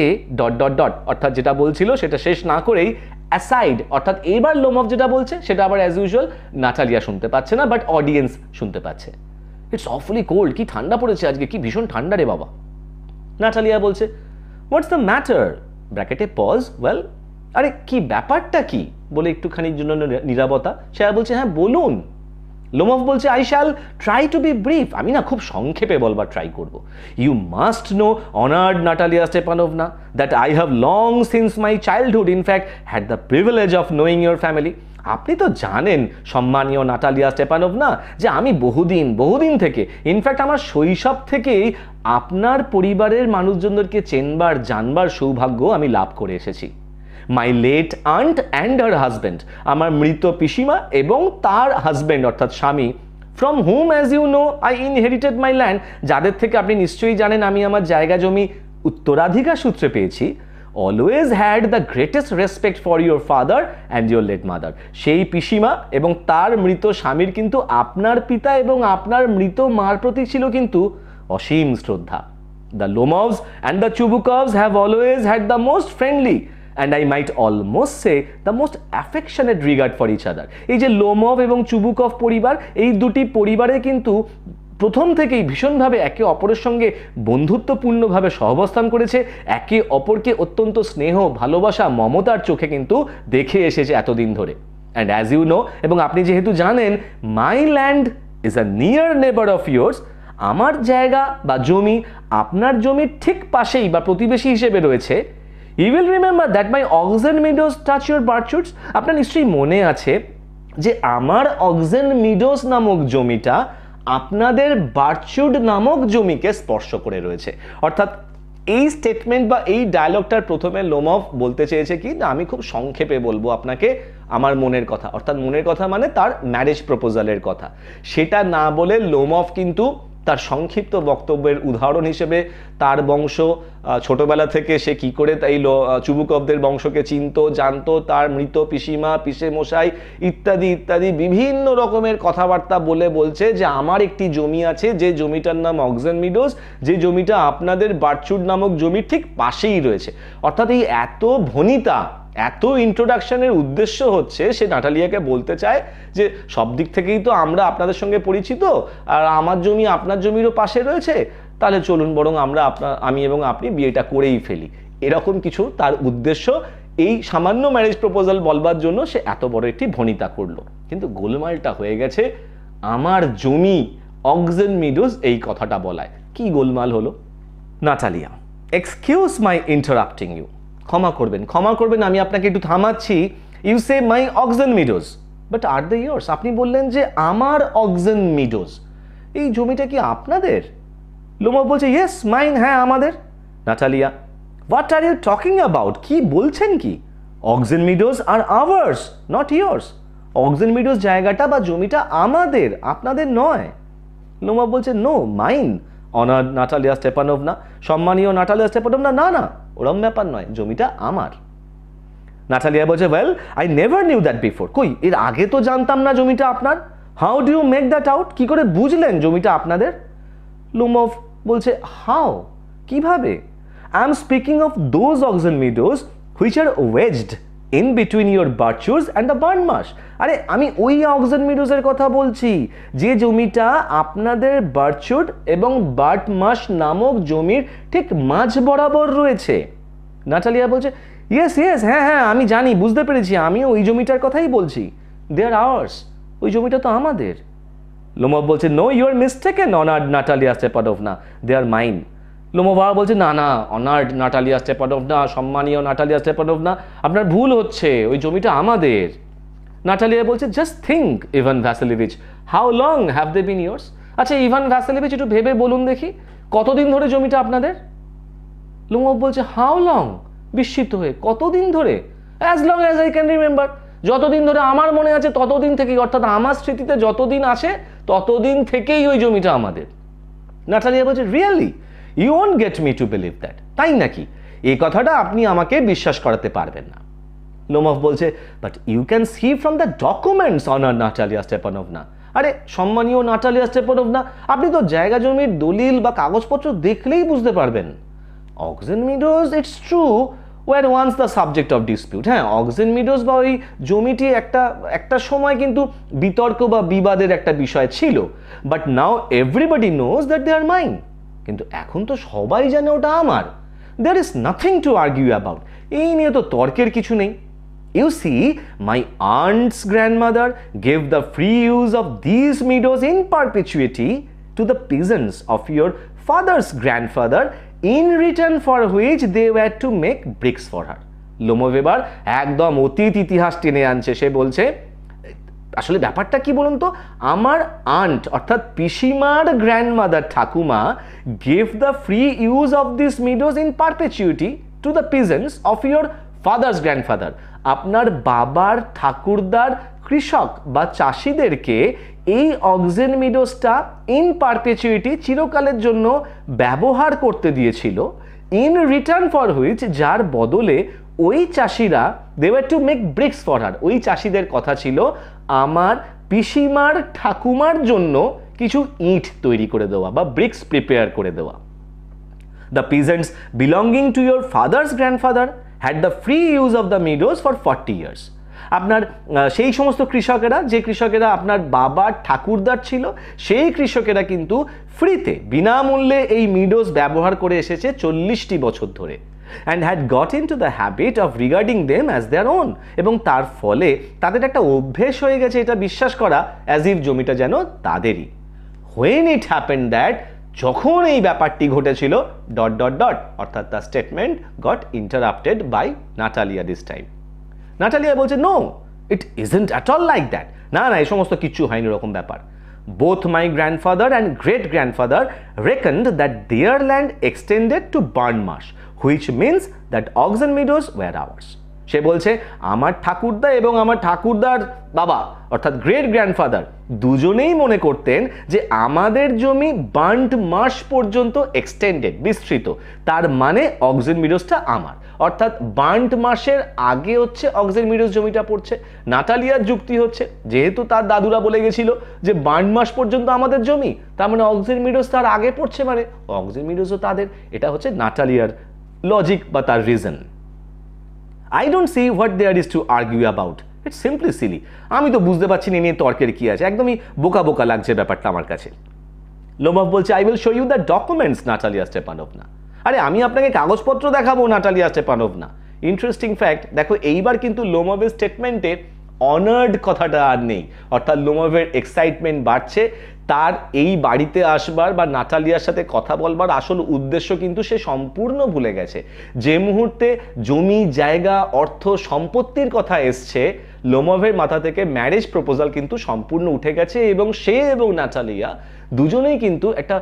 a dot dot dot অর্থাৎ যেটা বলছিল সেটা শেষ না করেই অ্যাসাইড অর্থাৎ এবার লোম অফ যেটা বলছে সেটা আবার অ্যাজ ইউজুয়াল নাটালিয়া শুনতে পাচ্ছে না বাট অডিয়েন্স শুনতে পাচ্ছে ইটস অফলি কোল্ড কি ঠান্ডা পড়েছে আজকে কি ভীষণ ঠান্ডা রে বাবা নাটালিয়া বলছে হোয়াটস দ্য ম্যাটার ব্র্যাকেটে পজ ওয়েল আরে কি ব্যাপারটা কি বলে একটুখানির জন্য নিরাপত্তা সে বলছে হ্যাঁ বলুন লোমফ বলছে I shall try to be brief আমি না খুব সংক্ষেপে বলবার ট্রাই করব you must know honoured Natalia Stepanovna that I have long since my childhood in fact had the privilege of knowing your family আপনি তো জানেন সম্মানীয় নাটালিয়া স্টেপানোভনা যে আমি বহুদিন বহুদিন থেকে ইনফ্যাক্ট আমার শৈশব থেকেই আপনার পরিবারের মানুষজনদেরকে চেনবার জানবার সৌভাগ্য আমি লাভ করে এসেছি my late aunt and her husband আমার মৃত পিসিমা এবং তার হাজব্যান্ড অর্থাৎ স্বামী from whom as you know I inherited my land যাদের থেকে আপনি নিশ্চয়ই জানেন আমি আমার জায়গা জমি উত্তরাধিকার সূত্রে পেয়েছি always had the greatest respect for your father and your late mother সেই পিসিমা এবং তার মৃত স্বামীর কিন্তু আপনার পিতা এবং আপনার মৃত মার প্রতি ছিল কিন্তু অসীম শ্রদ্ধা the Lomovs and the Chubukovs have always had the most friendly and I might almost say the most affectionate regard for each other এই যে লোমভ এবং চুবুকভ পরিবার এই দুটি পরিবারে কিন্তু প্রথম থেকেই ভীষণভাবে একে অপরের সঙ্গে বন্ধুত্বপূর্ণভাবে সহবস্থান করেছে একে অপরকে অত্যন্ত স্নেহ ভালোবাসা মমতার চোখে কিন্তু দেখে এসেছে এতদিন ধরে অ্যান্ড অ্যাজ ইউ নো এবং আপনি যেহেতু জানেন my land is a near neighbour of yours আমার জায়গা বা জমি আপনার জমির ঠিক পাশেই বা প্রতিবেশী হিসেবে রয়েছে you will remember that my oxen meadows touch your birchwoods আপনার নিশ্চয়ই মনে আছে যে আমার অক্সেন মিডোস নামক জমিটা আপনাদের বার্চুড নামক জমিকে স্পর্শ করে রয়েছে অর্থাৎ এই স্টেটমেন্ট বা এই ডায়লগটার প্রথমে লোমফ বলতে চেয়েছে কি না আমি খুব সংক্ষেপে বলবো আপনাকে আমার মনের কথা অর্থাৎ মনের কথা মানে তার ম্যারেজ প্রপোজালের কথা সেটা না বলে লোমফ কিন্তু তার সংক্ষিপ্ত বক্তব্যের উদাহরণ হিসেবে তার বংশ ছোটবেলা থেকে সে কি করে তাই চুবুকবদের বংশকে চিনত জানতো তার মৃত পিসিমা পিসে মশাই ইত্যাদি ইত্যাদি বিভিন্ন রকমের কথাবার্তা বলে বলছে যে আমার একটি জমি আছে যে জমিটার নাম অক্সেন মিডোস যে জমিটা আপনাদের বারচুর নামক জমির ঠিক পাশেই রয়েছে অর্থাৎ এই এত ভনিতা এত ইন্ট্রোডাকশনের উদ্দেশ্য হচ্ছে সে নাটালিয়াকে বলতে চায় যে সব দিক থেকেই তো আমরা আপনাদের সঙ্গে পরিচিত আর আমার জমি আপনার জমিরও পাশে রয়েছে তাহলে চলুন বরং আমরা আপনার আমি এবং আপনি বিয়েটা করেই ফেলি এরকম কিছু তার উদ্দেশ্য এই সামান্য ম্যারেজ প্রপোজাল বলবার জন্য সে এত বড় একটি ভনিতা করলো কিন্তু গোলমালটা হয়ে গেছে আমার জমি অক্সেন মিডোজ এই কথাটা বলায় কি গোলমাল হলো Natalia excuse my interrupting you ক্ষমা করবেন ক্ষমা করবেন আমি আপনাকে একটু থামাচ্ছি you say my oxygen meadows but are the yours আপনি বললেন যে আমার অক্সেন মিডোজ এই জমিটা কি আপনাদের লোমা বলছে ইয়েস মাইন হ্যাঁ আমাদের Natalia what are you talking about কি বলছেন কি oxygen meadows are ours not yours oxygen meadows জায়গাটা বা জমিটা আমাদের আপনাদের নয় লোমা বলছে no mine honour Natalia Stepanovna সম্মানীয় নাটালিয়া স্টেপানোভনা না না ওরম ব্যাপার নয় জমিটা আমার নাটালিয়া বলছে well I never knew that before কই এর আগে তো জানতাম না জমিটা আপনার how do you make that out কী করে বুঝলেন জমিটা আপনাদের লুমফ বলছে হাও কিভাবে I am speaking of those oxen meadows which are wedged in between your birchwoods and the burnt marsh আরে আমি ওই অক্সিজেন মিডোজের কথা বলছি যে জমিটা আপনাদের বার্চুড এবং বার্ট মাস নামক জমির ঠিক মাঝ বরাবর রয়েছে নাটালিয়া বলছে ইয়েস ইয়েস হ্যাঁ হ্যাঁ আমি জানি বুঝতে পেরেছি আমি ওই জমিটার কথাই বলছি দে আর আওয়ার্স ওই জমিটা তো আমাদের লোমব বলছে no you are none are Natalia না দে আর মাইন্ড লোমোভাবা বলছে না না অনার্ড নাটালিয়া না সম্মানীয় নাটালিয়া না আপনার ভুল হচ্ছে ওই জমিটা আমাদের নাটালিয়া বলছে just think Ivan Vassilevitch how long have they been yours আচ্ছা ইভান ভ্যাসেলিভিচ একটু ভেবে বলুন দেখি কতদিন ধরে জমিটা আপনাদের লোমোভ বলছে হাউ লং বিস্মিত হয়ে কতদিন ধরে as long as I can remember যতদিন ধরে আমার মনে আছে ততদিন থেকেই অর্থাৎ আমার স্মৃতিতে যতদিন আসে ততদিন থেকেই ওই জমিটা আমাদের নাটালিয়া বলছে really you won't get me to believe that তাই নাকি এই কথাটা আপনি আমাকে বিশ্বাস করাতে পারবেন না নোমফ বলছে but you can see from the documents honoured Natalia Stepanovna আরে সম্মানীয় নাটালিয়া স্টেপানোভনা আপনি তো জায়গা জমির দলিল বা কাগজপত্র দেখলেই বুঝতে পারবেন oxen meadows it's true were once the subject of dispute হ্যাঁ অক্সিজেন মিডোজ বা ওই জমিটি একটা একটা সময় কিন্তু বিতর্ক বা বিবাদের একটা বিষয় ছিল but now everybody knows that they are mine কিন্তু এখন তো সবাই জানে ওটা আমার there is nothing to argue about এই নিয়ে তো তর্কের কিছু নেই you see my aunt's grandmother gave the free use of this meadows in perpetuity to the peasants of your father's grandfather in return for which they were to make bricks for her লোমোভেবার একদম অতীত ইতিহাস টেনে আনছে সে বলছে আসলে ব্যাপারটা কি বলুন তো আমার আন্ট অর্থাৎ পিসিমার গ্র্যান্ডমাদার ঠাকুমা give the free use of this meadows in perpetuity to the peasants of your father's grandfather আপনার বাবার ঠাকুরদার কৃষক বা চাষিদেরকে এই অক্সিজেন মিডোসটা ইন পারপেচুইটি চিরকালের জন্য ব্যবহার করতে দিয়েছিল ইন রিটার্ন ফর হুইচ যার বদলে ওই চাষিরা they to make bricks for her ওই চাষিদের কথা ছিল আমার পিসিমার ঠাকুমার জন্য কিছু ইট তৈরি করে দেওয়া বা ব্রিক্স প্রিপেয়ার করে দেওয়া the peasants belonging to your father's grandfather had the free use of the meadows for forty years আপনার সেই সমস্ত কৃষকেরা যে কৃষকেরা আপনার বাবার ঠাকুরদার ছিল সেই কৃষকেরা কিন্তু ফ্রিতে বিনামূল্যে এই মিডোজ ব্যবহার করে এসেছে চল্লিশটি বছর ধরে and had got into the habit of regarding them as their own এবং তার ফলে তাদের একটা অভ্যেস হয়ে গেছে এটা বিশ্বাস করা অ্যাজ ইফ জমিটা যেন তাদেরই হোয়েন ইট হ্যাপেন দ্যাট যখন এই ব্যাপারটি ঘটেছিল ডট ডট ডট অর্থাৎ the statement got interrupted by Natalia this time Natalia বলছে no it isn't at all like that না না এই সমস্ত কিছু হয়নি ওরকম ব্যাপার both my grandfather and great grandfather reckoned that their land extended to Burnt Marsh which means that Oxen Meadows were ours সে বলছে আমার ঠাকুরদা এবং আমার ঠাকুরদার বাবা অর্থাৎ গ্রেট গ্র্যান্ডফাদার দুজনেই মনে করতেন যে আমাদের জমি বান্ট মাস পর্যন্ত এক্সটেন্ডেড বিস্তৃত তার মানে অক্সিজেন মিডোসটা আমার অর্থাৎ বান্ট মাসের আগে হচ্ছে অক্সিজেন মিডোস জমিটা পড়ছে নাটালিয়ার যুক্তি হচ্ছে যেহেতু তার দাদুরা বলে গেছিল যে বান্ট মাস পর্যন্ত আমাদের জমি তার মানে অক্সিজেন মিডোস তার আগে পড়ছে মানে অক্সিজেন মিডোসও তাদের এটা হচ্ছে নাটালিয়ার লজিক বা তার reason I don't see what there is to argue about it's simply silly আমি তো বুঝতে পারছি না নিয়ে তর্কের কি আছে একদমই বোকা বোকা লাগছে ব্যাপারটা আমার কাছে লোমভ বলছে I will show you the documents Natalia Stepanovna আরে আমি আপনাকে কাগজপত্র দেখাবো নাটালিয়া স্টেপানোভনা ইন্টারেস্টিং ফ্যাক্ট দেখো এইবার কিন্তু লোমভের স্টেটমেন্টে অনার্ড কথাটা আর নেই অর্থাৎ লোমভের এক্সাইটমেন্ট বাড়ছে তার এই বাড়িতে আসবার বা নাটালিয়ার সাথে কথা বলবার আসল উদ্দেশ্য কিন্তু সে সম্পূর্ণ ভুলে গেছে যে মুহূর্তে জমি জায়গা অর্থ সম্পত্তির কথা এসছে লোমভের মাথা থেকে ম্যারেজ প্রপোজাল কিন্তু সম্পূর্ণ উঠে গেছে এবং সে এবং নাটালিয়া দুজনেই কিন্তু একটা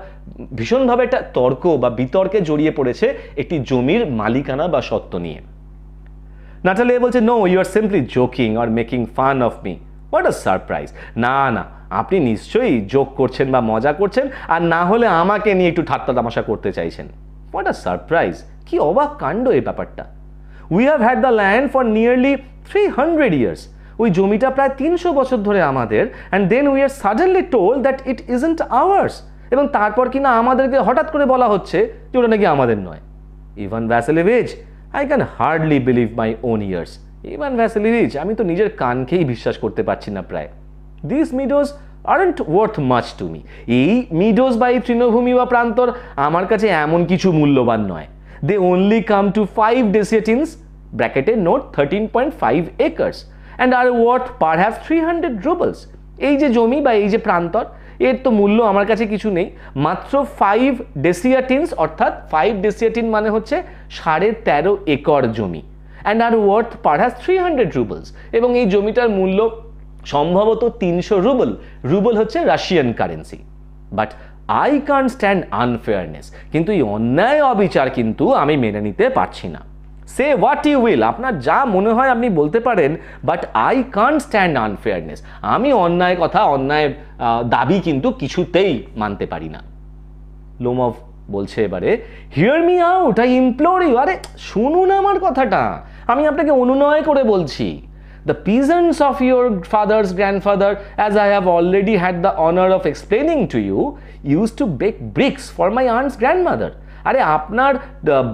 ভীষণভাবে একটা তর্ক বা বিতর্কে জড়িয়ে পড়েছে একটি জমির মালিকানা বা সত্ত্ব নিয়ে নাটালিয়া বলছে no you are simply joking or making fun of me what a surprise না না আপনি নিশ্চয়ই যোগ করছেন বা মজা করছেন আর না হলে আমাকে নিয়ে একটু ঠাট্টা তামাশা করতে চাইছেন হোয়াট আ সারপ্রাইজ কি অবাক কাণ্ড এই ব্যাপারটা we have had the land for nearly three hundred years ওই জমিটা প্রায় তিনশো বছর ধরে আমাদের and then we are suddenly told that it isn't ours এবং তারপর কিনা আমাদেরকে হঠাৎ করে বলা হচ্ছে যে ওটা নাকি আমাদের নয় Ivan Vassilevich I can hardly believe my own ears Ivan Vassilevich আমি তো নিজের কানকেই বিশ্বাস করতে পারছি না প্রায় this meadows aren't worth much তুমি এই মিডোস বা এই তৃণভূমি বা প্রান্তর আমার কাছে এমন কিছু মূল্যবান নয় they only come to five dessiatins ব্র্যাকেটে note thirteen point five acres and are worth perhaps three hundred roubles এই যে জমি বা এই যে প্রান্তর এর তো মূল্য আমার কাছে কিছু নেই মাত্র ফাইভ ডেসিয়াটিনস অর্থাৎ ফাইভ ডেসিয়াটিন মানে হচ্ছে সাড়ে তেরো একর জমি and are worth perhaps three hundred roubles এবং এই জমিটার মূল্য সম্ভবত তিনশো রুবল রুবল হচ্ছে Russian currency but I can't stand unfairness কিন্তু এই অন্যায় অবিচার কিন্তু আমি মেনে নিতে পারছি না সে হোয়াট ইউ উইল আপনার যা মনে হয় আপনি বলতে পারেন but I can't stand unfairness আমি অন্যায় কথা অন্যায় দাবি কিন্তু কিছুতেই মানতে পারি না লোমভ বলছে এবারে hear me out I implore you আরে শুনুন আমার কথাটা আমি আপনাকে অনুনয় করে বলছি the peasants of your father's grandfather, as I have already had the honor of explaining to you, used to bake bricks for my aunt's grandmother. আরে আপনার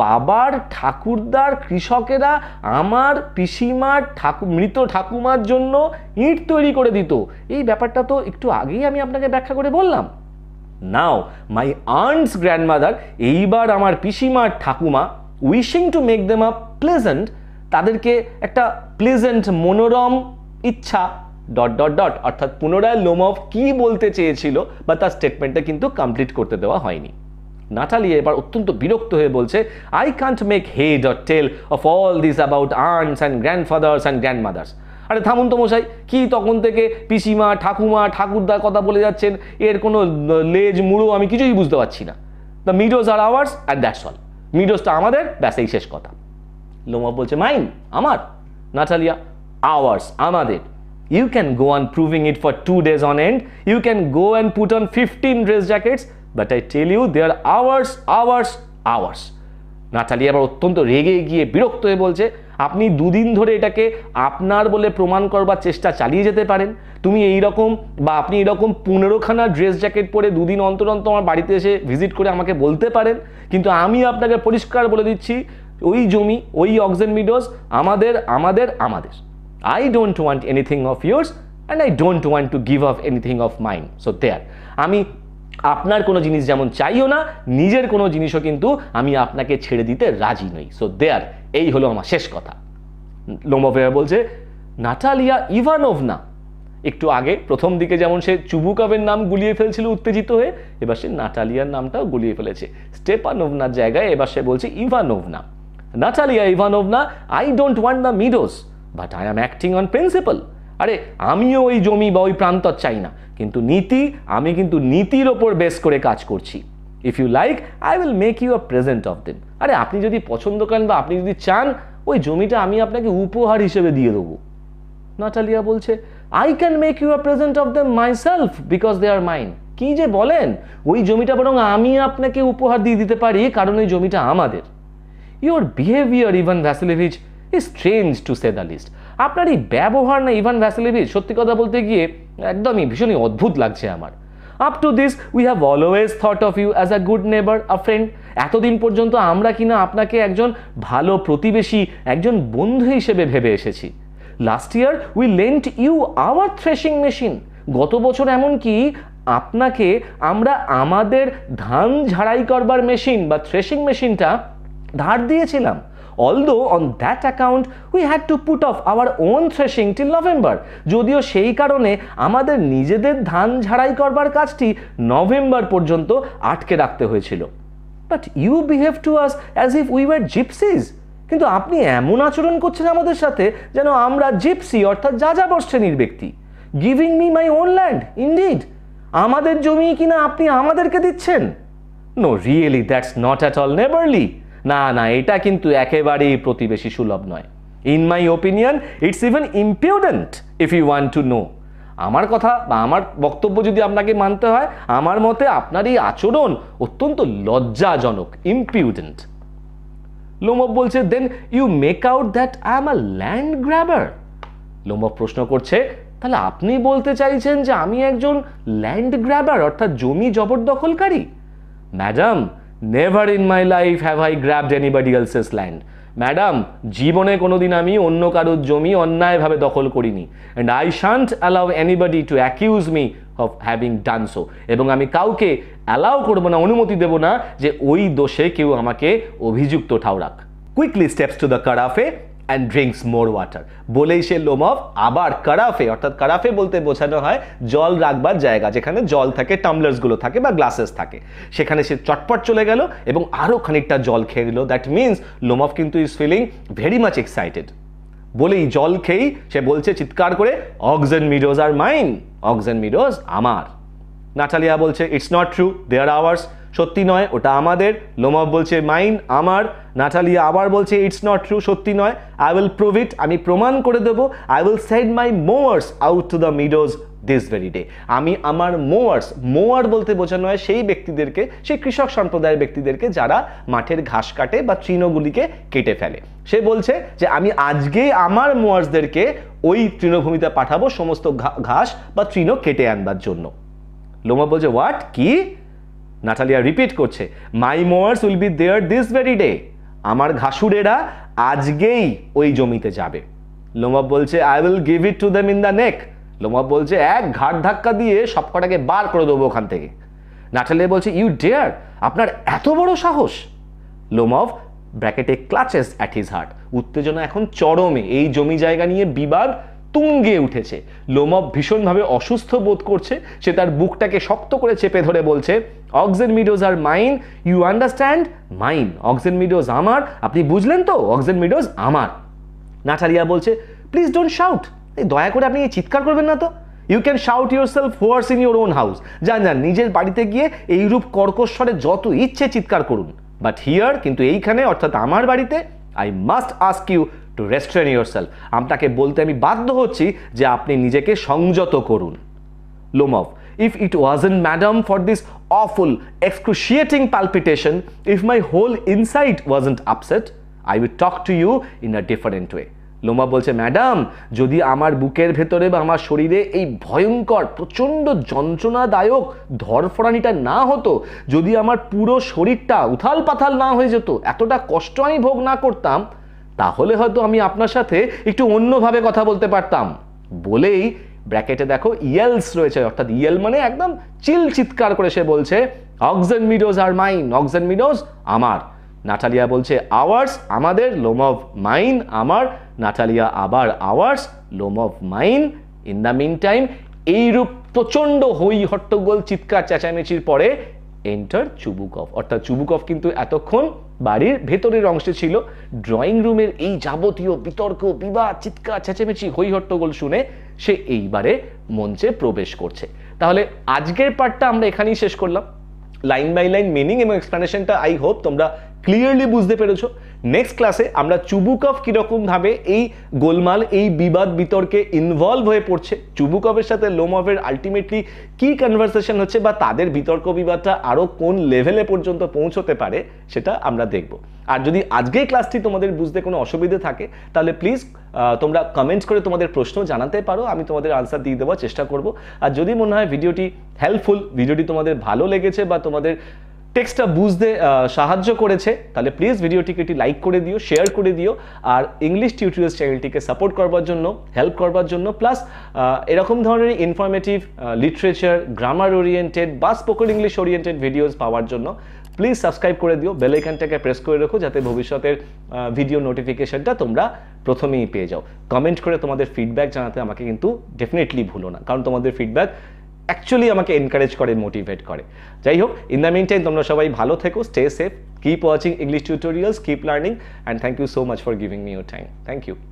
বাবার ঠাকুরদার কৃষকেরা আমার পিসিমার ঠাকু মৃত ঠাকুমার জন্য ইঁট তৈরি করে দিত এই ব্যাপারটা তো একটু আগেই আমি আপনাকে ব্যাখ্যা করে বললাম নাও মাই আর্নস গ্র্যান্ডমাদার এইবার আমার পিসিমার ঠাকুমা wishing to make them a pleasant তাদেরকে একটা প্লেজেন্ট মনোরম ইচ্ছা ডট ডট ডট অর্থাৎ পুনরায় অফ কি বলতে চেয়েছিল বা তার স্টেটমেন্টটা কিন্তু কমপ্লিট করতে দেওয়া হয়নি নাটালি এবার অত্যন্ত বিরক্ত হয়ে বলছে I can't make head or tail of all this about আর্নস অ্যান্ড গ্র্যান্ডফাদার্স অ্যান্ড গ্র্যান্ডমাদার্স আরে থামুন তো মশাই কি তখন থেকে পিসিমা ঠাকুমা ঠাকুরদার কথা বলে যাচ্ছেন এর কোনো লেজ মুড়ো আমি কিছুই বুঝতে পারছি না the meadows are ours and that's all মিডোজটা আমাদের ব্যাস এই শেষ কথা লোমা বলছে মাইন আমার নাটালিয়া আওয়ার্স আমাদের you can go on proving it for two days on end you can go and put on fifteen dress jackets but I tell you they're ours ours ours hours Natalia আবার অত্যন্ত রেগে গিয়ে বিরক্ত হয়ে বলছে আপনি দুদিন ধরে এটাকে আপনার বলে প্রমাণ করবার চেষ্টা চালিয়ে যেতে পারেন তুমি এই রকম বা আপনি এরকম পনেরোখানা ড্রেস জ্যাকেট পরে দুদিন অন্তর অন্তর আমার বাড়িতে এসে ভিজিট করে আমাকে বলতে পারেন কিন্তু আমি আপনাকে পরিষ্কার বলে দিচ্ছি ওই জমি ওই অক্সেন মিডোজ আমাদের আমাদের আমাদের I don't want anything of yours and I don't want to give up anything of mine so there আমি আপনার কোনো জিনিস যেমন চাইও না নিজের কোনো জিনিসও কিন্তু আমি আপনাকে ছেড়ে দিতে রাজি নই সো দেয়ার এই হলো আমার শেষ কথা লোমোভেয়া বলছে নাটালিয়া ইভানোভনা একটু আগে প্রথম দিকে যেমন সে চুবুকাবের নাম গুলিয়ে ফেলছিল উত্তেজিত হয়ে এবার সে নাটালিয়ার নামটাও গুলিয়ে ফেলেছে স্টেপানোভনার জায়গায় এবার সে বলছে Ivanovna Natalia Ivanovna I don't want the meadows but I am acting on principle আরে আমিও ওই জমি বা ওই প্রান্তর চাই না কিন্তু নীতি আমি কিন্তু নীতির ওপর বেস করে কাজ করছি if you like I will make you a present of them আরে আপনি যদি পছন্দ করেন বা আপনি যদি চান ওই জমিটা আমি আপনাকে উপহার হিসেবে দিয়ে দেবো নাটালিয়া বলছে I can make you a present of them myself because they are mine কি যে বলেন ওই জমিটা বরং আমি আপনাকে উপহার দিয়ে দিতে পারি কারণ ওই জমিটা আমাদের your behaviour Ivan Vassilevich is strange to say the least আপনার এই ব্যবহার না ইভান ভ্যাসিলিভিচ সত্যি কথা বলতে গিয়ে একদমই ভীষণই অদ্ভুত লাগছে আমার up to this we have always thought of you as a good neighbour a friend এতদিন পর্যন্ত আমরা কিনা আপনাকে একজন ভালো প্রতিবেশী একজন বন্ধু হিসেবে ভেবে এসেছি last year we lent you our threshing machine গত বছর এমনকি আপনাকে আমরা আমাদের ধান ঝাড়াই করবার মেশিন বা থ্রেশিং মেশিনটা ধার দিয়েছিলাম although on that account we had to put off our own threshing till November যদিও সেই কারণে আমাদের নিজেদের ধান ঝাড়াই করবার কাজটি নভেম্বর পর্যন্ত আটকে রাখতে হয়েছিল but you behave to us as if we were gypsies কিন্তু আপনি এমন আচরণ করছেন আমাদের সাথে যেন আমরা জিপসি অর্থাৎ যা যা শ্রেণীর ব্যক্তি giving me my own land indeed আমাদের জমি কিনা আপনি আমাদেরকে দিচ্ছেন no really that's not at all neighbourly না না এটা কিন্তু একেবারেই প্রতিবেশী সুলভ নয় in my opinion it's even impudent if you want to know আমার কথা বা আমার বক্তব্য যদি আপনাকে মানতে হয় আমার মতে আপনার এই আচরণ অত্যন্ত লজ্জাজনক ইম্পিউডেন্ট লোমব বলছে then you make out that I am a land grabber Lomov প্রশ্ন করছে তাহলে আপনি বলতে চাইছেন যে আমি একজন ল্যান্ড গ্র্যাবার অর্থাৎ জমি জবরদখলকারী madam never in my life have I grabbed anybody else's land madam জীবনে কোনোদিন আমি অন্য কারোর জমি অন্যায়ভাবে দখল করিনি and I shan't allow anybody to accuse me of having done so এবং আমি কাউকে অ্যালাউ করবো না অনুমতি দেব না যে ওই দোষে কেউ আমাকে অভিযুক্ত ঠাউরাক quickly steps to the carafe and drinks more water বলেই সে লোমভ আবার কারাফে অর্থাৎ কারাফে বলতে বোঝানো হয় জল রাখবার জায়গা যেখানে জল থাকে টামলার্সগুলো থাকে বা গ্লাসেস থাকে সেখানে সে চটপট চলে গেল এবং আরও খানিকটা জল খেয়ে নিল দ্যাট মিনস অফ কিন্তু is feeling very much excited বলেই জল খেয়েই সে বলছে চিৎকার করে Oxen Meadows are mine Oxen Meadows আমার নাটালিয়া বলছে it's not true they're ours সত্যি নয় ওটা আমাদের লোমব বলছে মাইন আমার নাটালিয়া আবার বলছে ইটস নট ট্রু সত্যি নয় আই উইল প্রুভ ইট আমি প্রমাণ করে দেবো I will send my mowers out to the meadows this very day আমি আমার মোয়ার্স মোয়ার বলতে বোঝানো হয় সেই ব্যক্তিদেরকে সেই কৃষক সম্প্রদায়ের ব্যক্তিদেরকে যারা মাঠের ঘাস কাটে বা তৃণগুলিকে কেটে ফেলে সে বলছে যে আমি আজকে আমার মোয়ার্সদেরকে ওই তৃণভূমিতে পাঠাবো সমস্ত ঘাস বা তৃণ কেটে আনবার জন্য লোমা বলছে হোয়াট কি নাটালিয়া রিপিট করছে my mowers will be there this very day আমার ঘাসুরেরা আজকেই ওই জমিতে যাবে লোমাব বলছে I will give it to them in the neck Lomov বলছে এক ঘাট ধাক্কা দিয়ে সব কটাকে বার করে দেবো ওখান থেকে নাটালিয়া বলছে ইউ ডেয়ার আপনার এত বড় সাহস লোমভ ব্র্যাকেটে ক্লাচেস অ্যাট হিজ হার্ট উত্তেজনা এখন চরমে এই জমি জায়গা নিয়ে বিবাদ তুঙ্গে উঠেছে লোমব ভীষণভাবে অসুস্থ বোধ করছে সে তার বুকটাকে শক্ত করে চেপে ধরে বলছে Oxen Meadows are mine you understand mine Oxen Meadows আমার আপনি বুঝলেন তো অক্সেন মিডোজ আমার নাটালিয়া বলছে প্লিজ ডোন্ট শাউট দয়া করে আপনি চিৎকার করবেন না তো you can shout yourself hoarse in your own house যান যান নিজের বাড়িতে গিয়ে এইরূপ কর্কশ্বরে যত ইচ্ছে চিৎকার করুন বাট হিয়ার কিন্তু এইখানে অর্থাৎ আমার বাড়িতে I must ask you to restrain self আপনাকে বলতে আমি বাধ্য হচ্ছি যে আপনি নিজেকে সংযত করুন Lomov if it wasn't madam for this awful excruciating palpitation if my whole inside wasn't upset I would talk to you in a different way Lomov বলছে ম্যাডাম যদি আমার বুকের ভেতরে বা আমার শরীরে এই ভয়ঙ্কর প্রচণ্ড যন্ত্রণাদায়ক ধরফড়ানিটা না হতো যদি আমার পুরো শরীরটা উথাল পাথাল না হয়ে যেত এতটা কষ্ট আমি ভোগ না করতাম তাহলে হয়তো আমি আপনার সাথে একটু অন্যভাবে কথা বলতে পারতাম বলেই ব্র্যাকেটে দেখো ইয়েলস রয়েছে অর্থাৎ ইয়েল মানে একদম চিল চিৎকার করে সে বলছে Oxen Meadows are mine Oxen Meadows আমার নাটালিয়া বলছে আওয়ার্স আমাদের লোম অফ মাইন আমার নাটালিয়া আবার ours Lomov mine in the mean meantime এইরূপ প্রচণ্ড হই হট্টগোল চিৎকার চেঁচামেচির পরে এন্টার চুবুকফ অর্থাৎ চুবুকফ কিন্তু এতক্ষণ বাড়ির ভেতরের অংশে ছিল ড্রয়িং রুমের এই যাবতীয় বিতর্ক বিবাদ চিৎকার চেঁচেমেচি হইহট্টগোল শুনে সে এইবারে মঞ্চে প্রবেশ করছে তাহলে আজকের পার্টটা আমরা এখানেই শেষ করলাম লাইন বাই লাইন মিনিং এবং এক্সপ্লানেশনটা আই হোপ তোমরা ক্লিয়ারলি বুঝতে পেরেছো নেক্সট ক্লাসে আমরা কিরকম কীরকমভাবে এই গোলমাল এই বিবাদ বিতর্কে ইনভলভ হয়ে পড়ছে চুবুকফের সাথে লোমভের আলটিমেটলি কি কনভারসেশন হচ্ছে বা তাদের বিতর্ক বিবাদটা আরও কোন লেভেলে পর্যন্ত পৌঁছতে পারে সেটা আমরা দেখব আর যদি আজকে ক্লাসটি তোমাদের বুঝতে কোনো অসুবিধে থাকে তাহলে প্লিজ তোমরা কমেন্টস করে তোমাদের প্রশ্ন জানাতে পারো আমি তোমাদের আনসার দিয়ে দেওয়ার চেষ্টা করব আর যদি মনে হয় ভিডিওটি হেল্পফুল ভিডিওটি তোমাদের ভালো লেগেছে বা তোমাদের টেক্সটটা বুঝতে সাহায্য করেছে তাহলে প্লিজ ভিডিওটিকে একটি লাইক করে দিও শেয়ার করে দিও আর ইংলিশ টিউটোরিয়াল চ্যানেলটিকে সাপোর্ট করবার জন্য হেল্প করবার জন্য প্লাস এরকম ধরনের ইনফরমেটিভ লিটারেচার গ্রামার ওরিয়েন্টেড বা স্পোকেন ইংলিশ ওরিয়েন্টেড ভিডিওস পাওয়ার জন্য প্লিজ সাবস্ক্রাইব করে দিও বেলাইকানটাকে প্রেস করে রেখো যাতে ভবিষ্যতের ভিডিও নোটিফিকেশনটা তোমরা প্রথমেই পেয়ে যাও কমেন্ট করে তোমাদের ফিডব্যাক জানাতে আমাকে কিন্তু ডেফিনেটলি ভুলো না কারণ তোমাদের ফিডব্যাক অ্যাকচুয়ালি আমাকে এনকারেজ করে মোটিভেট করে যাই হোক ইন দ্য মিন টাইম তোমরা সবাই ভালো থেকো stay safe keep watching English tutorials keep learning and thank you so much for giving me your time thank you